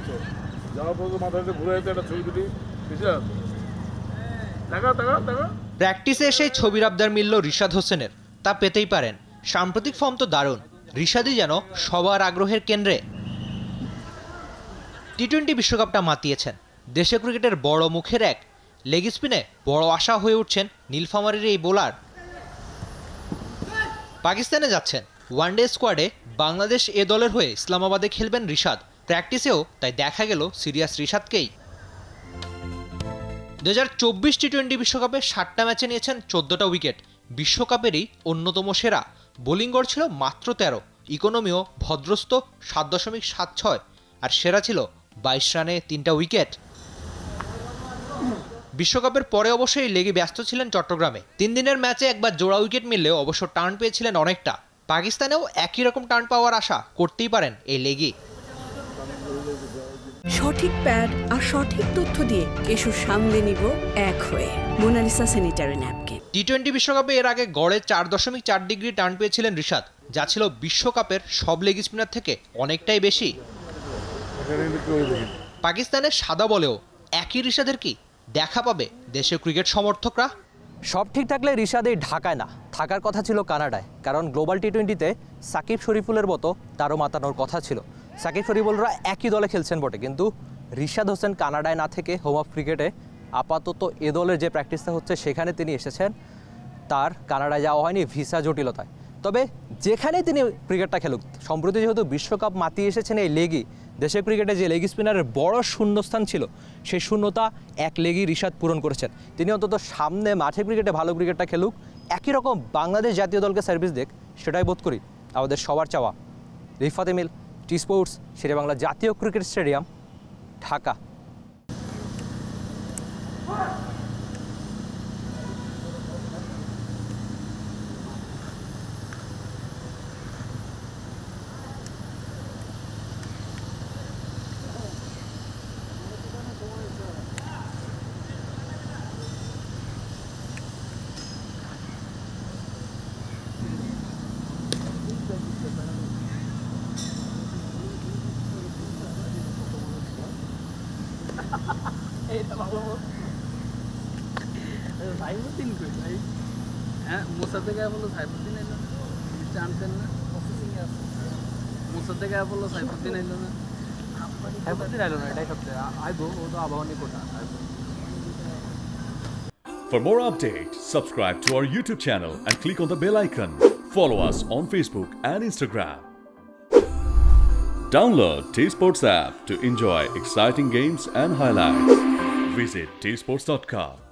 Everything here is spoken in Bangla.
আছো ছবি প্র্যাকটিসে এসে ছবির আবদার মিলল রিশাদ হোসেনের তা পেতেই পারেন সাম্প্রতিক ফর্ম তো দারুণ রিশাদই যেন সবার আগ্রহের কেন্দ্রে টি টোয়েন্টি বিশ্বকাপটা মাতিয়েছেন দেশে ক্রিকেটের বড় মুখের এক লেগ স্পিনে বড় আশা হয়ে উঠছেন নীলফামারির এই বোলার পাকিস্তানে যাচ্ছেন ওয়ানডে স্কোয়াডে বাংলাদেশ এ দলের হয়ে ইসলামাবাদে খেলবেন রিশাদ প্র্যাকটিসেও তাই দেখা গেল সিরিয়াস রিশাদকেই দু হাজার চব্বিশ টি টোয়েন্টি বিশ্বকাপে ষাটটা ম্যাচে নিয়েছেন চোদ্দটা উইকেট বিশ্বকাপেরই অন্যতম সেরা বোলিং গড় ছিল মাত্র তেরো ইকোনমিও ভদ্রস্ত সাত দশমিক সাত ছয় আর সেরা ছিল বাইশ রানে তিনটা উইকেট বিশ্বকাপের পরে অবশ্যই লেগে ব্যস্ত ছিলেন চট্টগ্রামে তিন দিনের ম্যাচে একবার জোড়া উইকেট মিললেও অবশ্য টার্ন পেয়েছিলেন অনেকটা পাকিস্তানেও একই রকম টার্ন পাওয়ার আশা করতেই পারেন এই লেগে সঠিক প্যাড আর সঠিক তথ্য দিয়ে এসব সামলে নিব এক হয়ে মোনালিসা স্যানিটারি ন্যাপকে টি টোয়েন্টি বিশ্বকাপে এর আগে গড়ে চার দশমিক চার ডিগ্রি টার্ন পেয়েছিলেন ঋষাদ যা ছিল বিশ্বকাপের সব লেগ স্পিনার থেকে অনেকটাই বেশি পাকিস্তানের সাদা বলেও একই ঋষাদের কি দেখা পাবে দেশের ক্রিকেট সমর্থকরা সব ঠিক থাকলে ঋষাদ এই ঢাকায় না থাকার কথা ছিল কানাডায় কারণ গ্লোবাল টি টোয়েন্টিতে সাকিব শরীফুলের মতো তারও মাতানোর কথা ছিল সাকিব ফরিবলরা একই দলে খেলছেন বটে কিন্তু রিশাদ হোসেন কানাডায় না থেকে হোম অফ ক্রিকেটে আপাতত এ দলের যে প্র্যাকটিসটা হচ্ছে সেখানে তিনি এসেছেন তার কানাডায় যাওয়া হয়নি ভিসা জটিলতায় তবে যেখানে তিনি ক্রিকেটটা খেলুক সম্প্রতি যেহেতু বিশ্বকাপ মাতিয়ে এসেছেন এই লেগি দেশের ক্রিকেটে যে লেগ স্পিনারের বড় শূন্যস্থান ছিল সেই শূন্যতা এক লেগি রিশাদ পূরণ করেছেন তিনি অন্তত সামনে মাঠে ক্রিকেটে ভালো ক্রিকেটটা খেলুক একই রকম বাংলাদেশ জাতীয় দলকে সার্ভিস দেখ সেটাই বোধ করি আমাদের সবার চাওয়া রিফাত এমিল টি স্পোর্টস শেরে বাংলা জাতীয় cricket stadium Dhaka For more updates, subscribe to our YouTube channel and click on the bell icon. Follow us on Facebook and Instagram. Download T Sports app to enjoy exciting games and highlights. Visit tsports.com.